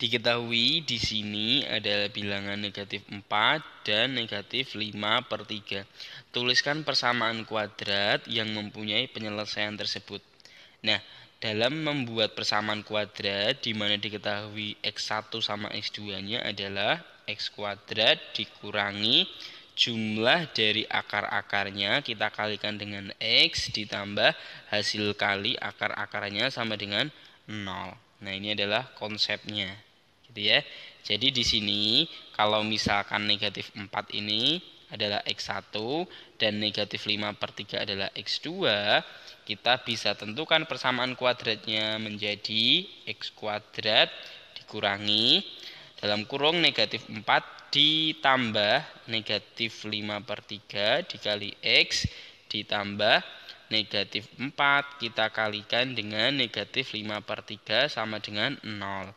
Diketahui di sini ada bilangan negatif 4 dan negatif 5 per 3. Tuliskan persamaan kuadrat yang mempunyai penyelesaian tersebut. Nah, dalam membuat persamaan kuadrat di mana diketahui X1 sama X2-nya adalah X kuadrat dikurangi jumlah dari akar-akarnya kita kalikan dengan X ditambah hasil kali akar-akarnya sama dengan 0. Nah ini adalah konsepnya gitu ya. Jadi di sini kalau misalkan negatif 4 ini adalah X1 dan negatif 5 per 3 adalah X2, kita bisa tentukan persamaan kuadratnya menjadi X kuadrat dikurangi dalam kurung negatif 4 ditambah negatif 5 per 3 dikali X ditambah negatif 4 kita kalikan dengan negatif 5 per 3 sama dengan 0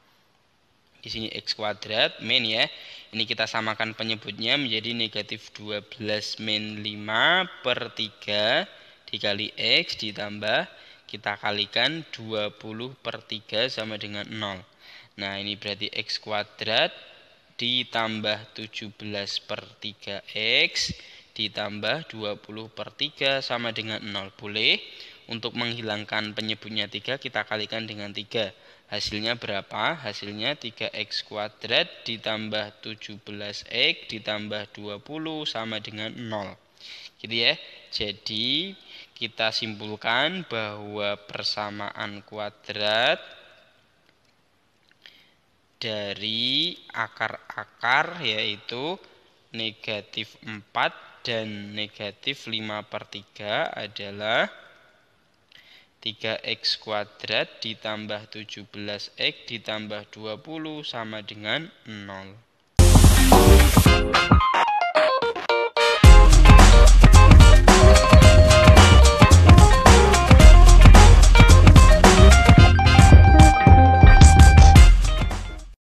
isinya X kuadrat min ya. Ini kita samakan penyebutnya menjadi negatif 12 min 5 per 3 dikali X ditambah kita kalikan 20 per 3 sama dengan 0. Nah ini berarti X kuadrat ditambah 17 per 3X ditambah 20 per 3 sama dengan 0. Boleh? Untuk menghilangkan penyebutnya 3 kita kalikan dengan 3. Hasilnya berapa? Hasilnya 3x kuadrat ditambah 17x ditambah 20 sama dengan 0. Gitu ya. Jadi kita simpulkan bahwa persamaan kuadrat dari akar-akar yaitu negatif 4 dan negatif 5 per 3 adalah 3x kuadrat ditambah 17x ditambah 20 sama dengan 0.